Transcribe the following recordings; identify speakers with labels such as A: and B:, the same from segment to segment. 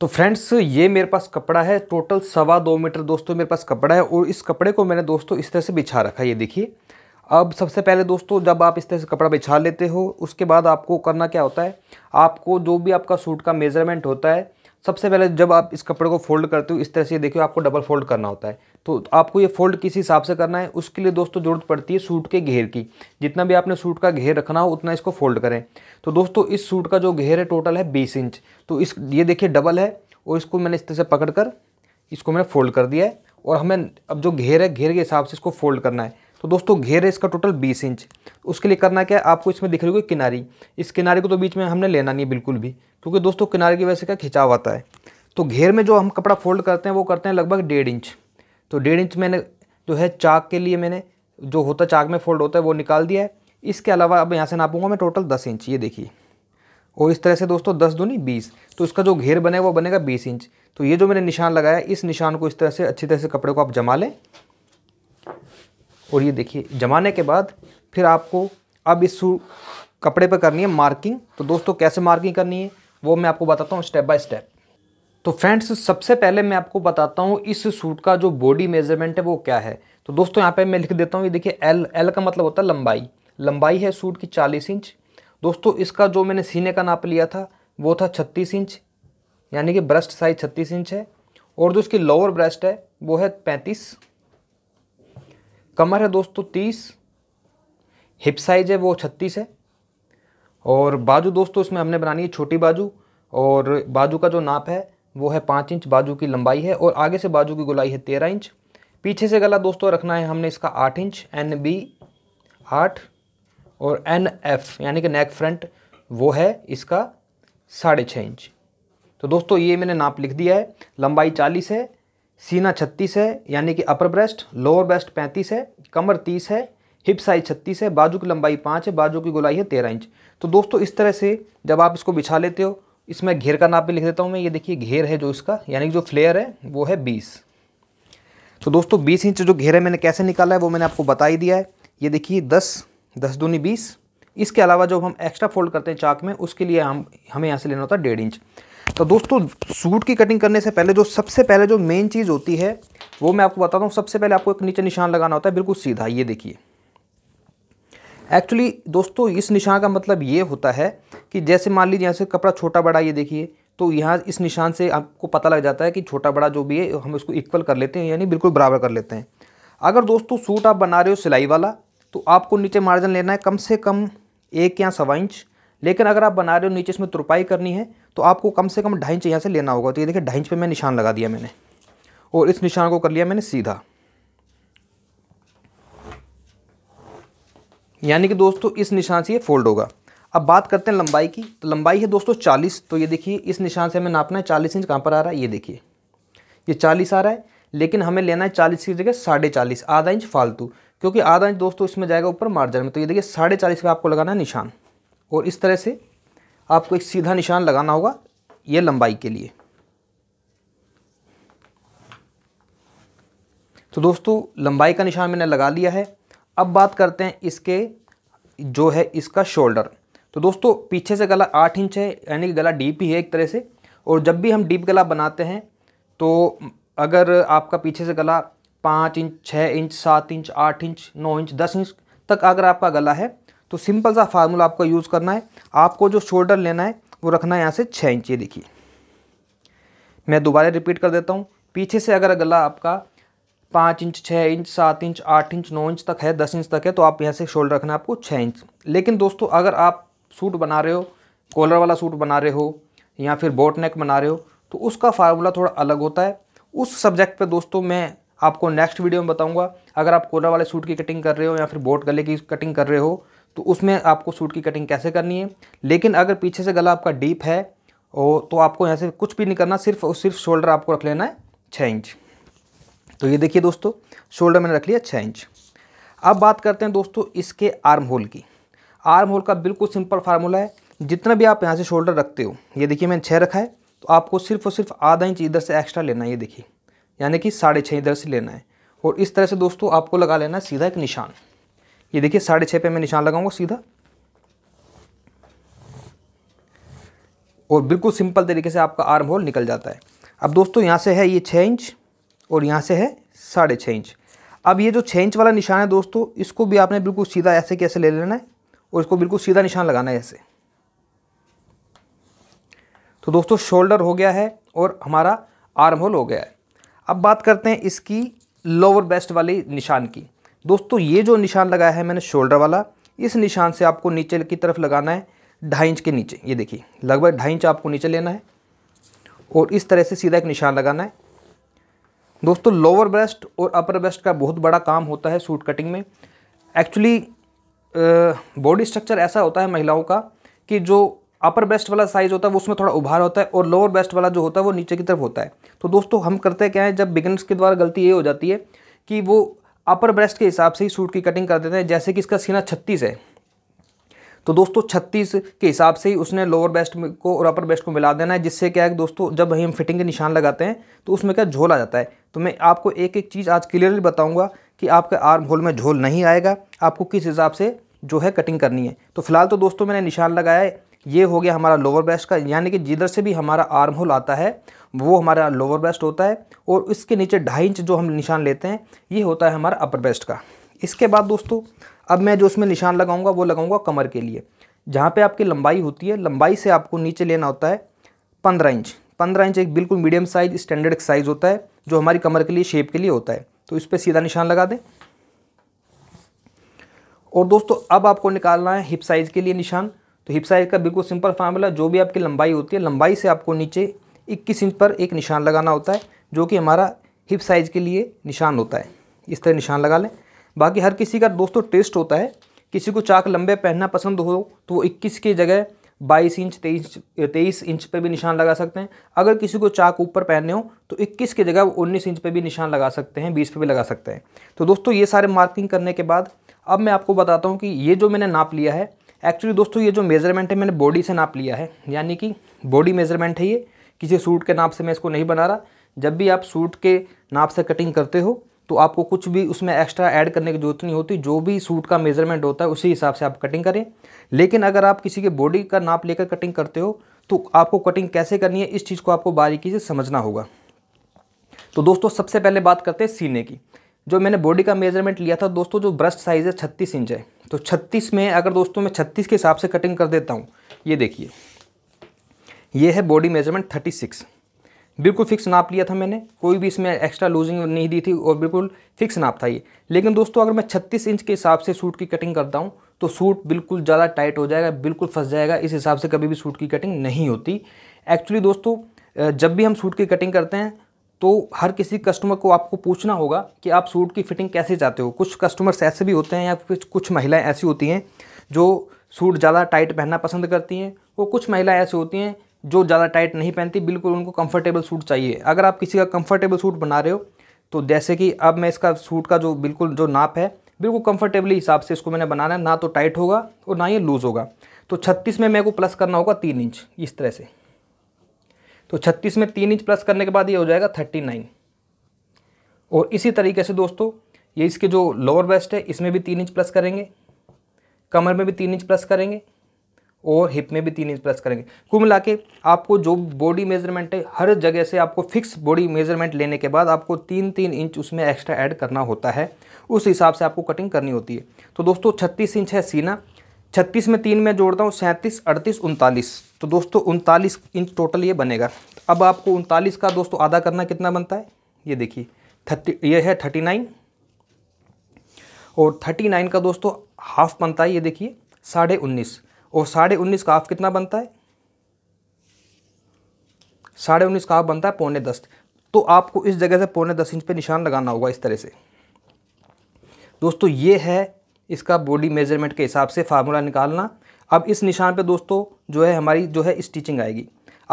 A: तो फ्रेंड्स ये मेरे पास कपड़ा है टोटल सवा दो मीटर दोस्तों मेरे पास कपड़ा है और इस कपड़े को मैंने दोस्तों इस तरह से बिछा रखा है ये देखिए अब सबसे पहले दोस्तों जब आप इस तरह से कपड़ा बिछा लेते हो उसके बाद आपको करना क्या होता है आपको जो भी आपका सूट का मेजरमेंट होता है सबसे पहले जब आप इस कपड़े को फोल्ड करते हो इस तरह से देखिए आपको डबल फोल्ड करना होता है तो आपको ये फोल्ड किस हिसाब से करना है उसके लिए दोस्तों ज़रूरत पड़ती है सूट के घेर की जितना भी आपने सूट का घेर रखना हो उतना इसको फोल्ड करें तो दोस्तों इस सूट का जो घेर है टोटल है बीस इंच तो इस ये देखिए डबल है और इसको मैंने इस तरह से पकड़ कर इसको मैंने फोल्ड कर दिया है और हमें अब जो घेर है घेर के हिसाब से इसको फोल्ड करना है तो दोस्तों घेर है इसका टोटल बीस इंच उसके लिए करना क्या है आपको इसमें दिख रही होगी किनारी इस किनारे को तो बीच में हमने लेना नहीं बिल्कुल भी क्योंकि दोस्तों किनारे की वजह से क्या खिंचाव आता है तो घेर में जो हम कपड़ा फोल्ड करते हैं वो करते हैं लगभग डेढ़ इंच तो डेढ़ इंच मैंने जो है चाक के लिए मैंने जो होता चाक में फोल्ड होता है वो निकाल दिया है इसके अलावा अब यहाँ से नापूंगा मैं टोटल दस इंच ये देखिए और इस तरह से दोस्तों दस दूनी बीस तो इसका जो घेर बने वो बनेगा बीस इंच तो ये जो मैंने निशान लगाया इस निशान को इस तरह से अच्छी तरह से कपड़े को आप जमा लें और ये देखिए जमाने के बाद फिर आपको अब इस कपड़े पर करनी है मार्किंग तो दोस्तों कैसे मार्किंग करनी है वो मैं आपको बताता हूँ स्टेप बाय स्टेप तो फ्रेंड्स सबसे पहले मैं आपको बताता हूँ इस सूट का जो बॉडी मेजरमेंट है वो क्या है तो दोस्तों यहाँ पे मैं लिख देता हूँ ये देखिए एल एल का मतलब होता है लंबाई लंबाई है सूट की चालीस इंच दोस्तों इसका जो मैंने सीने का नाप लिया था वो था छत्तीस इंच यानी कि ब्रेस्ट साइज छत्तीस इंच है और जो इसकी लोअर ब्रेस्ट है वो है पैंतीस कमर है दोस्तों तीस हिप साइज है वो छत्तीस है और बाजू दोस्तों इसमें हमने बनानी है छोटी बाजू और बाजू का जो नाप है वो है पाँच इंच बाजू की लंबाई है और आगे से बाजू की गुलाई है तेरह इंच पीछे से गला दोस्तों रखना है हमने इसका आठ इंच एन बी आठ और एन एफ यानी कि नेक फ्रंट वो है इसका साढ़े छः इंच तो दोस्तों ये मैंने नाप लिख दिया है लंबाई चालीस है सीना छत्तीस है यानी कि अपर ब्रेस्ट लोअर ब्रेस्ट पैंतीस है कमर तीस है हिप साइज छत्तीस है बाजू की लंबाई पाँच है बाजू की गुलाई है तेरह इंच तो दोस्तों इस तरह से जब आप इसको बिछा लेते हो इसमें घेर का नाप भी लिख देता हूँ मैं ये देखिए घेर है जो इसका यानी कि जो फ्लेयर है वो है बीस तो दोस्तों बीस इंच जो घेर है मैंने कैसे निकाला है वो मैंने आपको बता ही दिया है ये देखिए दस दस दूनी बीस इसके अलावा जब हम एक्स्ट्रा फोल्ड करते हैं चाक में उसके लिए हम हमें यहाँ से लेना होता है डेढ़ इंच तो दोस्तों सूट की कटिंग करने से पहले जो सबसे पहले जो मेन चीज़ होती है वो मैं आपको बताता हूँ सबसे पहले आपको एक नीचे निशान लगाना होता है बिल्कुल सीधा ये देखिए एक्चुअली दोस्तों इस निशान का मतलब ये होता है कि जैसे मान लीजिए यहाँ से कपड़ा छोटा बड़ा ये देखिए तो यहाँ इस निशान से आपको पता लग जाता है कि छोटा बड़ा जो भी है हम उसको इक्वल कर लेते हैं यानी बिल्कुल बराबर कर लेते हैं अगर दोस्तों सूट आप बना रहे हो सिलाई वाला तो आपको नीचे मार्जिन लेना है कम से कम एक या सवा इंच लेकिन अगर आप बना रहे हो नीचे इसमें तुरपाई करनी है तो आपको कम से कम ढाई इंच यहाँ से लेना होगा तो ये देखिए ढाई इंच पर मैं निशान लगा दिया मैंने और इस निशान को कर लिया मैंने सीधा यानी कि दोस्तों इस निशान से ये फोल्ड होगा अब बात करते हैं लंबाई की तो लंबाई है दोस्तों चालीस तो ये देखिए इस निशान से हमें नापना है चालीस इंच कहाँ पर आ रहा है ये देखिए ये चालीस आ रहा है लेकिन हमें लेना है चालीस की जगह साढ़े चालीस आधा इंच फालतू क्योंकि आधा इंच दोस्तों इसमें जाएगा ऊपर मार्जर में तो ये देखिए साढ़े चालीस पर आपको लगाना है निशान और इस तरह से आपको एक सीधा निशान लगाना होगा ये लंबाई के लिए तो दोस्तों लंबाई का निशान मैंने लगा लिया है अब बात करते हैं इसके जो है इसका शोल्डर तो दोस्तों पीछे से गला आठ इंच है यानी कि गला डीप ही है एक तरह से और जब भी हम डीप गला बनाते हैं तो अगर आपका पीछे से गला पाँच इंच छः इंच सात इंच आठ इंच नौ इंच दस इंच तक अगर आपका गला है तो सिंपल सा फार्मूला आपको यूज़ करना है आपको जो शोल्डर लेना है वो रखना है यहाँ से छः इंच ये देखिए मैं दोबारा रिपीट कर देता हूँ पीछे से अगर गला आपका पाँच इंच छः इंच सात इंच आठ इंच नौ इंच तक है दस इंच तक है तो आप यहाँ से शोल्डर रखना है आपको छः इंच लेकिन दोस्तों अगर आप सूट बना रहे हो कॉलर वाला सूट बना रहे हो या फिर बोट नेक बना रहे हो तो उसका फार्मूला थोड़ा अलग होता है उस सब्जेक्ट पे दोस्तों मैं आपको नेक्स्ट वीडियो में बताऊंगा अगर आप कॉलर वाले सूट की कटिंग कर रहे हो या फिर बोट गले की कटिंग कर रहे हो तो उसमें आपको सूट की कटिंग कैसे करनी है लेकिन अगर पीछे से गला आपका डीप है और तो आपको यहाँ से कुछ भी नहीं करना सिर्फ और सिर्फ शोल्डर आपको रख लेना है छः इंच तो ये देखिए दोस्तों शोल्डर मैंने रख लिया छः इंच अब बात करते हैं दोस्तों इसके आर्म होल की आर्म होल का बिल्कुल सिंपल फार्मूला है जितना भी आप यहाँ से शोल्डर रखते हो ये देखिए मैंने छः रखा है तो आपको सिर्फ और सिर्फ आधा इंच इधर से एक्स्ट्रा लेना है ये देखिए यानी कि साढ़े छः इधर से लेना है और इस तरह से दोस्तों आपको लगा लेना है सीधा एक निशान ये देखिए साढ़े छः पर मैं निशान लगाऊंगा सीधा और बिल्कुल सिंपल तरीके से आपका आर्म होल निकल जाता है अब दोस्तों यहाँ से है ये छः इंच और यहाँ से है साढ़े छः इंच अब ये जो छः इंच वाला निशान है दोस्तों इसको भी आपने बिल्कुल सीधा ऐसे कैसे ले लेना है और इसको बिल्कुल सीधा निशान लगाना है ऐसे तो दोस्तों शोल्डर हो गया है और हमारा आर्म होल हो गया है अब बात करते हैं इसकी लोअर बेस्ट वाली निशान की दोस्तों ये जो निशान लगाया है मैंने शोल्डर वाला इस निशान से आपको नीचे की तरफ लगाना है ढाई इंच के नीचे ये देखिए लगभग ढाई इंच आपको नीचे लेना है और इस तरह से सीधा एक निशान लगाना है दोस्तों लोअर ब्रेस्ट और अपर ब्रेस्ट का बहुत बड़ा काम होता है सूट कटिंग में एक्चुअली बॉडी स्ट्रक्चर ऐसा होता है महिलाओं का कि जो अपर बेस्ट वाला साइज होता है वो उसमें थोड़ा उभार होता है और लोअर बेस्ट वाला जो होता है वो नीचे की तरफ होता है तो दोस्तों हम करते क्या है जब बिगनर्स के द्वारा गलती ये हो जाती है कि वो अपर ब्रेस्ट के हिसाब से ही सूट की कटिंग कर देते हैं जैसे कि इसका सीना छत्तीस है तो दोस्तों छत्तीस के हिसाब से ही उसने लोअर बेस्ट को और अपर बेस्ट को मिला देना है जिससे क्या है दोस्तों जब हम फिटिंग के निशान लगाते हैं तो उसमें क्या झोल आ जाता है तो मैं आपको एक एक चीज़ आज क्लियरली बताऊंगा कि आपके आर्म होल में झोल नहीं आएगा आपको किस हिसाब से जो है कटिंग करनी है तो फिलहाल तो दोस्तों मैंने निशान लगाया है ये हो गया हमारा लोअर ब्रेस्ट का यानी कि जिधर से भी हमारा आर्म होल आता है वो हमारा लोअर ब्रेस्ट होता है और इसके नीचे ढाई इंच जो हम निशान लेते हैं ये होता है हमारा अपर ब्रेस्ट का इसके बाद दोस्तों अब मैं जो उसमें निशान लगाऊंगा वो लगाऊंगा कमर के लिए जहाँ पे आपकी लंबाई होती है लंबाई से आपको नीचे लेना होता है पंद्रह इंच पंद्रह इंच एक बिल्कुल मीडियम साइज स्टैंडर्ड साइज़ होता है जो हमारी कमर के लिए शेप के लिए होता है तो इस पर सीधा निशान लगा दें और दोस्तों अब आपको निकालना है हिप साइज़ के लिए निशान तो हिप साइज़ का बिल्कुल सिंपल फार्मूला जो भी आपकी लंबाई होती है लंबाई से आपको नीचे इक्कीस इंच पर एक निशान लगाना होता है जो कि हमारा हिप साइज़ के लिए निशान होता है इस तरह निशान लगा लें बाकी हर किसी का दोस्तों टेस्ट होता है किसी को चाक लंबे पहनना पसंद हो तो वो इक्कीस की जगह बाईस इंच तेईस तेईस इंच पे भी निशान लगा सकते हैं अगर किसी को चाक ऊपर पहनने हो तो 21 की जगह वो 19 इंच पे भी निशान लगा सकते हैं 20 पे भी लगा सकते हैं तो दोस्तों ये सारे मार्किंग करने के बाद अब मैं आपको बताता हूँ कि ये जो मैंने नाप लिया है एक्चुअली दोस्तों ये जो मेज़रमेंट है मैंने बॉडी से नाप लिया है यानी कि बॉडी मेज़रमेंट है ये किसी सूट के नाप से मैं इसको नहीं बना रहा जब भी आप सूट के नाप से कटिंग करते हो तो आपको कुछ भी उसमें एक्स्ट्रा ऐड करने की जरूरत नहीं होती जो भी सूट का मेजरमेंट होता है उसी हिसाब से आप कटिंग करें लेकिन अगर आप किसी के बॉडी का नाप लेकर कटिंग करते हो तो आपको कटिंग कैसे करनी है इस चीज़ को आपको बारीकी से समझना होगा तो दोस्तों सबसे पहले बात करते हैं सीने की जो मैंने बॉडी का मेजरमेंट लिया था दोस्तों जो ब्रस्ट साइज़ है छत्तीस इंच है तो छत्तीस में अगर दोस्तों मैं छत्तीस के हिसाब से कटिंग कर देता हूँ ये देखिए ये है बॉडी मेजरमेंट थर्टी सिक्स बिल्कुल फिक्स नाप लिया था मैंने कोई भी इसमें एक्स्ट्रा लूजिंग नहीं दी थी और बिल्कुल फिक्स नाप था ये लेकिन दोस्तों अगर मैं 36 इंच के हिसाब से सूट की कटिंग करता हूँ तो सूट बिल्कुल ज़्यादा टाइट हो जाएगा बिल्कुल फंस जाएगा इस हिसाब से कभी भी सूट की कटिंग नहीं होती एक्चुअली दोस्तों जब भी हम सूट की कटिंग करते हैं तो हर किसी कस्टमर को आपको पूछना होगा कि आप सूट की फिटिंग कैसे चाहते हो कुछ कस्टमर्स ऐसे भी होते हैं या कुछ कुछ महिलाएं ऐसी होती हैं जो सूट ज़्यादा टाइट पहनना पसंद करती हैं और कुछ महिलाएं ऐसी होती हैं जो ज़्यादा टाइट नहीं पहनती बिल्कुल उनको कंफर्टेबल सूट चाहिए अगर आप किसी का कंफर्टेबल सूट बना रहे हो तो जैसे कि अब मैं इसका सूट का जो बिल्कुल जो नाप है बिल्कुल कंफर्टेबली हिसाब से इसको मैंने बनाना है ना तो टाइट होगा और ना ये लूज़ होगा तो छत्तीस में मेरे को प्लस करना होगा तीन इंच इस तरह से तो छत्तीस में तीन इंच प्लस करने के बाद ये हो जाएगा थर्टी नाइन और इसी तरीके से दोस्तों ये इसके जो लोअर वेस्ट है इसमें भी तीन इंच प्लस करेंगे कमर में भी तीन इंच प्लस करेंगे और हिप में भी तीन इंच प्लस करेंगे कुल मिला के आपको जो बॉडी मेजरमेंट है हर जगह से आपको फिक्स बॉडी मेजरमेंट लेने के बाद आपको तीन तीन इंच उसमें एक्स्ट्रा ऐड करना होता है उस हिसाब से आपको कटिंग करनी होती है तो दोस्तों छत्तीस इंच है सीना छत्तीस में तीन में जोड़ता हूँ सैंतीस अड़तीस उनतालीस तो दोस्तों उनतालीस इंच टोटल ये बनेगा अब आपको उनतालीस का दोस्तों आधा करना कितना बनता है ये देखिए थर्टी ये है थर्टी नाइन और थर्टी नाइन का दोस्तों हाफ बनता है ये देखिए साढ़े उन्नीस और साढ़े उन्नीस का हाफ कितना बनता है साढ़े उन्नीस का हाफ बनता है पौने दस तो आपको इस जगह से पौने दस इंच पे निशान लगाना होगा इस तरह से दोस्तों ये है इसका बॉडी मेजरमेंट के हिसाब से फार्मूला निकालना अब इस निशान पे दोस्तों जो है हमारी जो है स्टिचिंग आएगी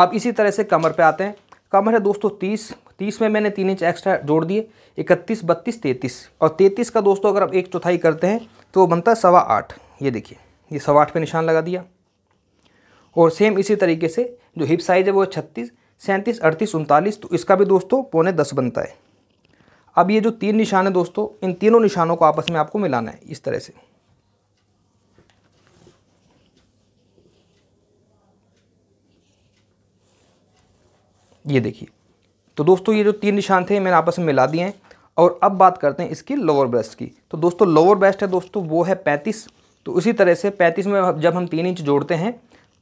A: अब इसी तरह से कमर पे आते हैं कमर है दोस्तों तीस तीस में मैंने तीन इंच एक्स्ट्रा जोड़ दिए इकतीस बत्तीस तैंतीस और तैंतीस का दोस्तों अगर आप एक चौथाई करते हैं तो बनता है सवा आठ ये देखिए ये सवा आठ पर निशान लगा दिया और सेम इसी तरीके से जो हिप साइज़ है वो छत्तीस सैंतीस अड़तीस उनतालीस तो इसका भी दोस्तों पौने दस बनता है अब ये जो तीन निशान है दोस्तों इन तीनों निशानों को आपस में आपको मिलाना है इस तरह से ये देखिए तो दोस्तों ये जो तीन निशान थे मैंने आपस में मिला दिए हैं और अब बात करते हैं इसकी लोअर ब्रेस्ट की तो दोस्तों लोअर ब्रेस्ट है दोस्तों वो है पैंतीस तो उसी तरह से पैंतीस में जब हम तीन इंच जोड़ते हैं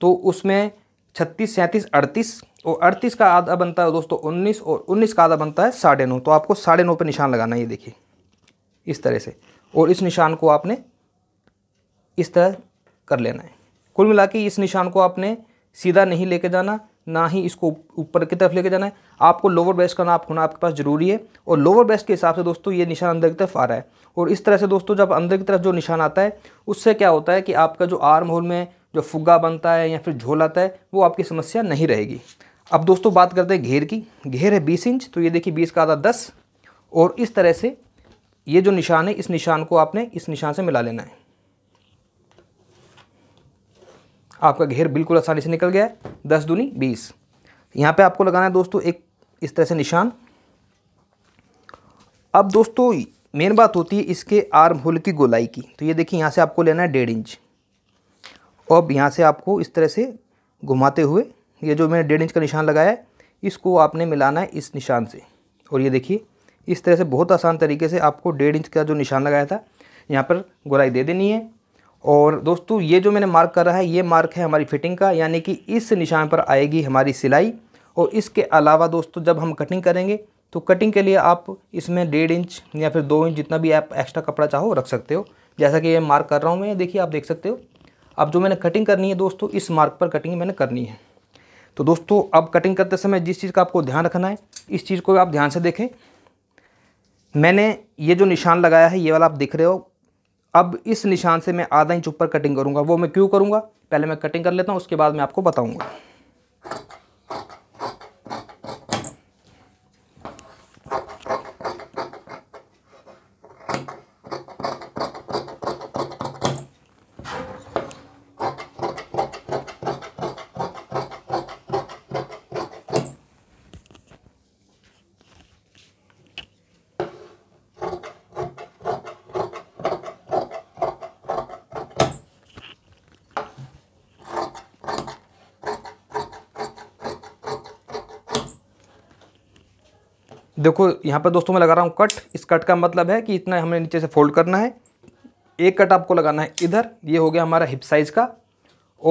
A: तो उसमें छत्तीस सैंतीस अड़तीस और अड़तीस का आधा बनता है दोस्तों उन्नीस और उन्नीस का आधा बनता है साढ़े नौ तो आपको साढ़े नौ पर निशान लगाना ये देखिए इस तरह से और इस निशान को आपने इस तरह कर लेना है कुल मिला इस निशान को आपने सीधा नहीं लेके जाना ना ही इसको ऊपर की तरफ लेके जाना है आपको लोअर बेस का नाप होना आपके पास जरूरी है और लोअर बेस के हिसाब से दोस्तों ये निशान अंदर की तरफ आ रहा है और इस तरह से दोस्तों जब अंदर की तरफ जो निशान आता है उससे क्या होता है कि आपका जो आर्म होल में जो फुग्गा बनता है या फिर झोल आता है वो आपकी समस्या नहीं रहेगी अब दोस्तों बात करते हैं घेर की घेर है बीस इंच तो ये देखिए बीस का आधा दस और इस तरह से ये जो निशान है इस निशान को आपने इस निशान से मिला लेना है आपका घेर बिल्कुल आसानी से निकल गया है दस दूनी बीस यहाँ पे आपको लगाना है दोस्तों एक इस तरह से निशान अब दोस्तों मेन बात होती है इसके आर्म होल की गोलाई की तो ये देखिए यहाँ से आपको लेना है डेढ़ इंच अब यहाँ से आपको इस तरह से घुमाते हुए ये जो मैंने डेढ़ इंच का निशान लगाया है इसको आपने मिलाना है इस निशान से और ये देखिए इस तरह से बहुत आसान तरीके से आपको डेढ़ इंच का जो निशान लगाया था यहाँ पर गोलाई दे देनी है और दोस्तों ये जो मैंने मार्क करा है ये मार्क है हमारी फिटिंग का यानी कि इस निशान पर आएगी हमारी सिलाई और इसके अलावा दोस्तों जब हम कटिंग करेंगे तो कटिंग के लिए आप इसमें डेढ़ इंच या फिर दो इंच जितना भी आप एक्स्ट्रा कपड़ा चाहो रख सकते हो जैसा कि ये मार्क कर रहा हूँ मैं देखिए आप देख सकते हो अब जो मैंने कटिंग करनी है दोस्तों इस मार्क पर कटिंग मैंने करनी है तो दोस्तों अब कटिंग करते समय जिस चीज़ का आपको ध्यान रखना है इस चीज़ को आप ध्यान से देखें मैंने ये जो निशान लगाया है ये वाला आप देख रहे हो अब इस निशान से मैं आधा इंच ऊपर कटिंग करूँगा वो मैं क्यों करूँगा पहले मैं कटिंग कर लेता हूँ उसके बाद मैं आपको बताऊँगा देखो यहाँ पर दोस्तों मैं लगा रहा हूँ कट इस कट का मतलब है कि इतना हमें नीचे से फोल्ड करना है एक कट आपको लगाना है इधर ये हो गया हमारा हिप साइज़ का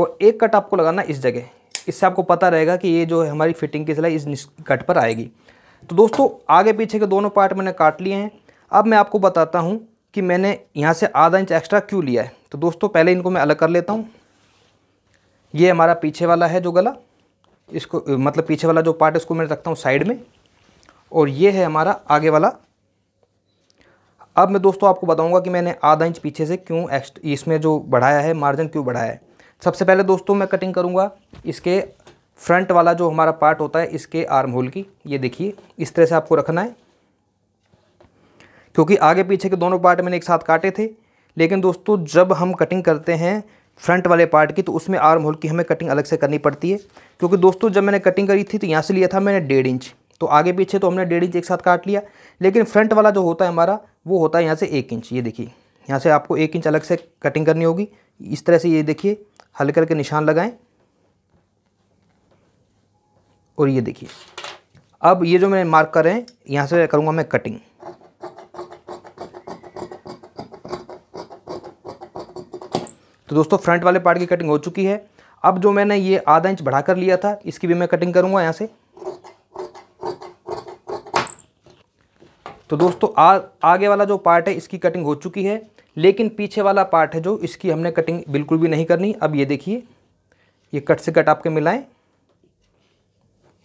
A: और एक कट आपको लगाना है इस जगह इससे आपको पता रहेगा कि ये जो है हमारी फिटिंग की सिलाई इस कट पर आएगी तो दोस्तों आगे पीछे के दोनों पार्ट मैंने काट लिए हैं अब मैं आपको बताता हूँ कि मैंने यहाँ से आधा इंच एक्स्ट्रा क्यों लिया है तो दोस्तों पहले इनको मैं अलग कर लेता हूँ ये हमारा पीछे वाला है जो गला इसको मतलब पीछे वाला जो पार्ट है उसको मैं रखता हूँ साइड में और ये है हमारा आगे वाला अब मैं दोस्तों आपको बताऊंगा कि मैंने आधा इंच पीछे से क्यों इसमें जो बढ़ाया है मार्जिन क्यों बढ़ाया है सबसे पहले दोस्तों मैं कटिंग करूंगा इसके फ्रंट वाला जो हमारा पार्ट होता है इसके आर्म होल की ये देखिए इस तरह से आपको रखना है क्योंकि आगे पीछे के दोनों पार्ट मैंने एक साथ काटे थे लेकिन दोस्तों जब हम कटिंग करते हैं फ्रंट वाले पार्ट की तो उसमें आर्म होल की हमें कटिंग अलग से करनी पड़ती है क्योंकि दोस्तों जब मैंने कटिंग करी थी तो यहाँ से लिया था मैंने डेढ़ इंच तो आगे पीछे तो हमने डेढ़ इंच एक साथ काट लिया लेकिन फ्रंट वाला जो होता है हमारा वो होता है यहाँ से एक इंच ये देखिए यहाँ से आपको एक इंच अलग से कटिंग करनी होगी इस तरह से ये देखिए हल करके निशान लगाएं और ये देखिए अब ये जो मैंने मार्क कर रहे हैं यहाँ से करूँगा मैं कटिंग तो दोस्तों फ्रंट वाले पार्ट की कटिंग हो चुकी है अब जो मैंने ये आधा इंच बढ़ा कर लिया था इसकी भी मैं कटिंग करूँगा यहाँ से तो दोस्तों आ, आगे वाला जो पार्ट है इसकी कटिंग हो चुकी है लेकिन पीछे वाला पार्ट है जो इसकी हमने कटिंग बिल्कुल भी नहीं करनी अब ये देखिए ये कट से कट आपके मिलाएं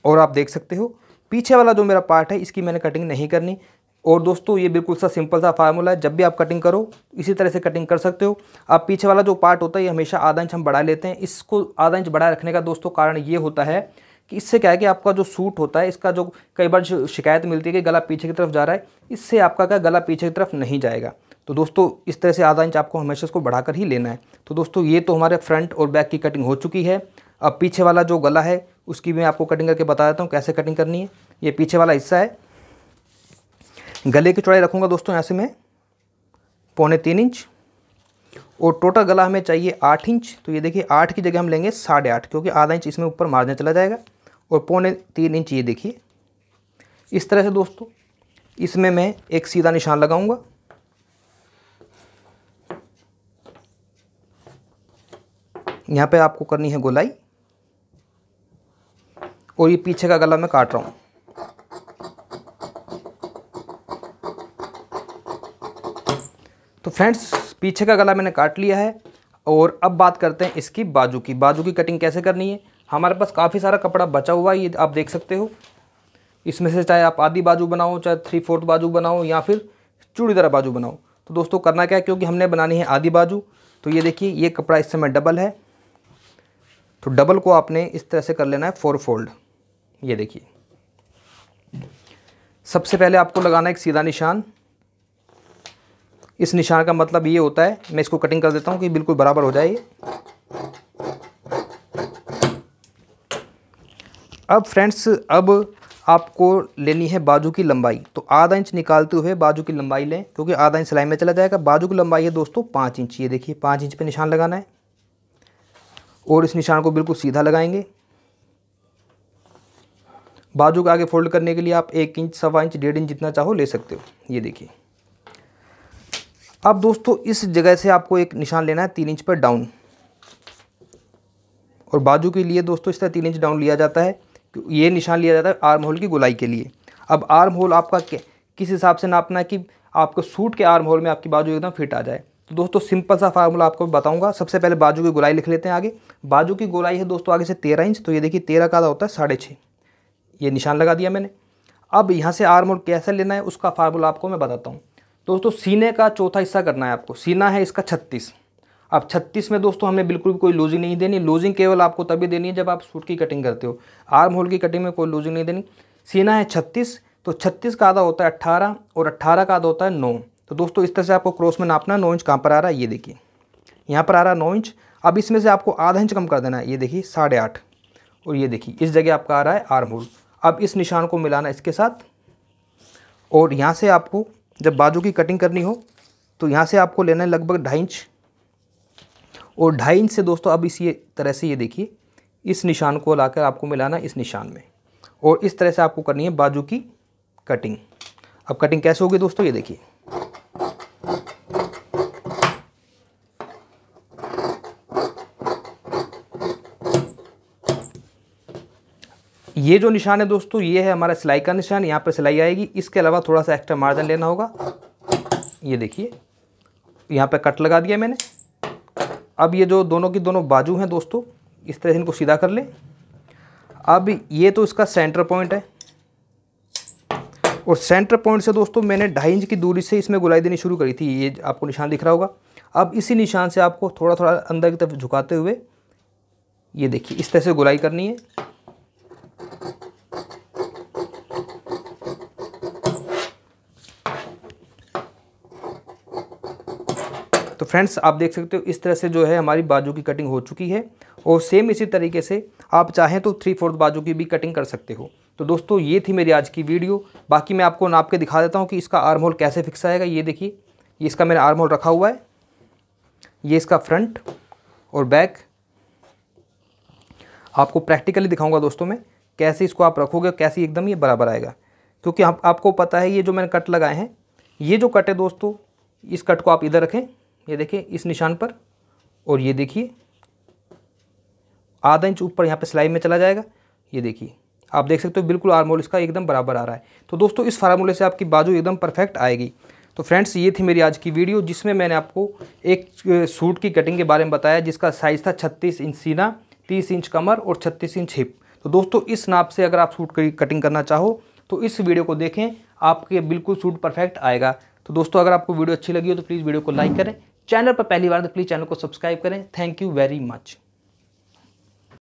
A: और आप देख सकते हो पीछे वाला जो मेरा पार्ट है इसकी मैंने कटिंग नहीं करनी और दोस्तों ये बिल्कुल सा सिंपल सा फार्मूला है जब भी आप कटिंग करो इसी तरह से कटिंग कर सकते हो आप पीछे वाला जो पार्ट होता है ये हमेशा आधा इंच हम बढ़ा लेते हैं इसको आधा इंच बढ़ा रखने का दोस्तों कारण ये होता है कि इससे क्या है कि आपका जो सूट होता है इसका जो कई बार शिकायत मिलती है कि गला पीछे की तरफ जा रहा है इससे आपका क्या गला पीछे की तरफ नहीं जाएगा तो दोस्तों इस तरह से आधा इंच आपको हमेशा इसको बढ़ाकर ही लेना है तो दोस्तों ये तो हमारे फ्रंट और बैक की कटिंग हो चुकी है अब पीछे वाला जो गला है उसकी मैं आपको कटिंग करके बता देता हूँ कैसे कटिंग करनी है ये पीछे वाला हिस्सा है गले की चौड़ाई रखूँगा दोस्तों यहाँ से मैं पौने तीन इंच और टोटल गला हमें चाहिए आठ इंच तो ये देखिए आठ की जगह हम लेंगे साढ़े आठ क्योंकि आधा इंच इसमें ऊपर मारने चला जाएगा और पौने तीन इंच ये देखिए इस तरह से दोस्तों इसमें मैं एक सीधा निशान लगाऊंगा यहाँ पे आपको करनी है गोलाई और ये पीछे का गला मैं काट रहा हूँ तो फ्रेंड्स पीछे का गला मैंने काट लिया है और अब बात करते हैं इसकी बाजू की बाजू की कटिंग कैसे करनी है हमारे पास काफ़ी सारा कपड़ा बचा हुआ है ये आप देख सकते हो इसमें से चाहे आप आधी बाजू बनाओ चाहे थ्री फोर्थ बाजू बनाओ या फिर चूड़ीदार बाजू बनाओ तो दोस्तों करना क्या है क्योंकि हमने बनानी है आधी बाजू तो ये देखिए ये कपड़ा इस समय डबल है तो डबल को आपने इस तरह से कर लेना है फोर फोल्ड ये देखिए सबसे पहले आपको लगाना है एक सीधा निशान इस निशान का मतलब ये होता है मैं इसको कटिंग कर देता हूँ कि बिल्कुल बराबर हो जाए अब फ्रेंड्स अब आपको लेनी है बाजू की लंबाई तो आधा इंच निकालते हुए बाजू की लंबाई लें क्योंकि आधा इंच सिलाई में चला जाएगा बाजू की लंबाई है दोस्तों पाँच इंच ये देखिए पाँच इंच पे निशान लगाना है और इस निशान को बिल्कुल सीधा लगाएंगे बाजू का आगे फोल्ड करने के लिए आप एक इंच सवा इंच डेढ़ इंच जितना चाहो ले सकते हो ये देखिए अब दोस्तों इस जगह से आपको एक निशान लेना है तीन इंच पर डाउन और बाजू के लिए दोस्तों इस तरह तीन इंच डाउन लिया जाता है ये निशान लिया जाता है आर्म होल की गुलाई के लिए अब आर्म होल आपका किस हिसाब से नापना है कि आपको सूट के आर्म होल में आपकी बाजू एकदम फिट आ जाए तो दोस्तों सिंपल सा फार्मूला आपको बताऊंगा सबसे पहले बाजू की गोलाई लिख लेते हैं आगे बाजू की गोलाई है दोस्तों आगे से तेरह इंच तो ये देखिए तेरह का होता है साढ़े छः ये निशान लगा दिया मैंने अब यहाँ से आर्म होल कैसे लेना है उसका फार्मूला आपको मैं बताता हूँ दोस्तों सीने का चौथा हिस्सा करना है आपको सीना है इसका छत्तीस अब 36 में दोस्तों हमें बिल्कुल भी कोई लूजिंग नहीं देनी लूजिंग केवल आपको तभी देनी है जब आप सूट की कटिंग करते हो आर्म होल की कटिंग में कोई लूजिंग नहीं देनी सीना है छत्तीस तो छत्तीस का आधा होता है अट्ठारह और अट्ठारह का आधा होता है नौ तो दोस्तों इस तरह से आपको क्रॉस में नापना है नौ इंच कहाँ पर आ रहा है ये देखिए यहाँ पर आ रहा है नौ इंच अब इसमें से आपको आधा इंच कम कर देना है ये देखिए साढ़े आठ और ये देखिए इस जगह आपका आ रहा है आर्म होल अब इस निशान को मिलाना इसके साथ और यहाँ से आपको जब बाजू की कटिंग करनी हो तो यहाँ से आपको लेना है लगभग ढाई इंच और ढाई इंच से दोस्तों अब इसी तरह से ये देखिए इस निशान को लाकर आपको मिलाना इस निशान में और इस तरह से आपको करनी है बाजू की कटिंग अब कटिंग कैसे होगी दोस्तों ये देखिए ये जो निशान है दोस्तों ये है हमारा सिलाई का निशान यहाँ पर सिलाई आएगी इसके अलावा थोड़ा सा एक्स्ट्रा मार्जिन लेना होगा ये देखिए यहाँ पर कट लगा दिया मैंने अब ये जो दोनों की दोनों बाजू हैं दोस्तों इस तरह से इनको सीधा कर लें अब ये तो इसका सेंटर पॉइंट है और सेंटर पॉइंट से दोस्तों मैंने ढाई इंच की दूरी से इसमें गुलाई देनी शुरू करी थी ये आपको निशान दिख रहा होगा अब इसी निशान से आपको थोड़ा थोड़ा अंदर की तरफ झुकाते हुए ये देखिए इस तरह से गुलाई करनी है तो फ्रेंड्स आप देख सकते हो इस तरह से जो है हमारी बाजू की कटिंग हो चुकी है और सेम इसी तरीके से आप चाहें तो थ्री फोर्थ बाजू की भी कटिंग कर सकते हो तो दोस्तों ये थी मेरी आज की वीडियो बाकी मैं आपको नाप के दिखा देता हूँ कि इसका आर्म होल कैसे फिक्स आएगा ये देखिए ये इसका मैंने आर्म होल रखा हुआ है ये इसका फ्रंट और बैक आपको प्रैक्टिकली दिखाऊंगा दोस्तों मैं कैसे इसको आप रखोगे कैसे एकदम ये बराबर आएगा क्योंकि आप, आपको पता है ये जो मैंने कट लगाए हैं ये जो कट है दोस्तों इस कट को आप इधर रखें ये देखें इस निशान पर और ये देखिए आधा इंच ऊपर यहाँ पे सिलाई में चला जाएगा ये देखिए आप देख सकते हो बिल्कुल आर्मोल इसका एकदम बराबर आ रहा है तो दोस्तों इस फार्मूले से आपकी बाजू एकदम परफेक्ट आएगी तो फ्रेंड्स ये थी मेरी आज की वीडियो जिसमें मैंने आपको एक सूट की कटिंग के बारे में बताया जिसका साइज़ था छत्तीस इंच सीना तीस इंच कमर और छत्तीस इंच हिप तो दोस्तों इस नाप से अगर आप सूट की कटिंग करना चाहो तो इस वीडियो को देखें आपके बिल्कुल सूट परफेक्ट आएगा तो दोस्तों अगर आपको वीडियो अच्छी लगी हो तो प्लीज़ वीडियो को लाइक करें चैनल पर पहली बार तो प्लीज़ चैनल को सब्सक्राइब करें थैंक यू वेरी मच